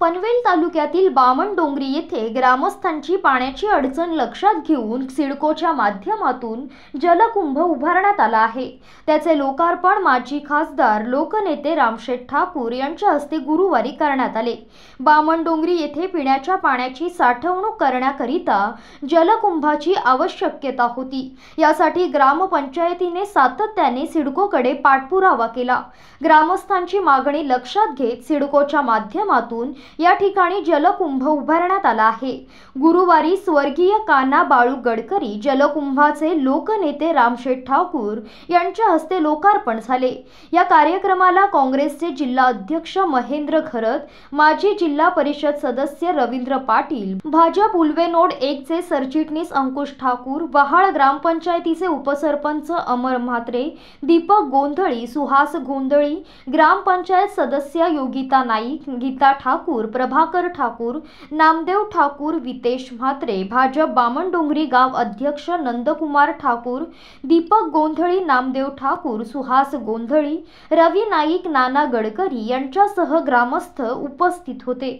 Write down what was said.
पनवेल तालुक्यातील बामणडोंगरी येथे ग्रामस्थांची पाण्याची अडचण लक्षात घेऊन सिडकोच्या माध्यमातून जलकुंभ उभारण्यात आला आहे त्याचे लोकार्पण माजी खासदार लोकनेते रामशेठ ठाकूर यांच्या हस्ते गुरुवारी करण्यात आले बामणडोंगरी येथे पिण्याच्या पाण्याची साठवणूक करण्याकरिता जलकुंभाची आवश्यकता होती यासाठी ग्रामपंचायतीने सातत्याने सिडकोकडे पाठपुरावा केला ग्रामस्थांची मागणी लक्षात घेत सिडकोच्या माध्यमातून या ठिकाणी जलकुंभ उभारण्यात आला आहे गुरुवारी स्वर्गीय काना बाळू गडकरी जलकुंभाचे लोकनेते रामशेठ ठाकूर यांच्या हस्ते लोकार्पण झाले या कार्यक्रमाला काँग्रेसचे जिल्हा अध्यक्ष महेंद्र खरत माजी जिल्हा परिषद सदस्य रवींद्र पाटील भाजप उलवेनोड एक चे सरचिटणीस अंकुश ठाकूर वहाळ ग्रामपंचायतीचे उपसरपंच अमर म्हात्रे दीपक गोंधळी सुहास गोंधळी ग्रामपंचायत सदस्य योगिता नाईक गीता ठाकूर ठाकूर प्रभाकर ठाकूर नामदेव ठाकूर वितेश म्हात्रे भाजप बामणडोंगरी गाव अध्यक्ष नंदकुमार ठाकूर दीपक गोंधळी नामदेव ठाकूर सुहास गोंधळी रवी नाईक नाना गडकरी यांच्यासह ग्रामस्थ उपस्थित होते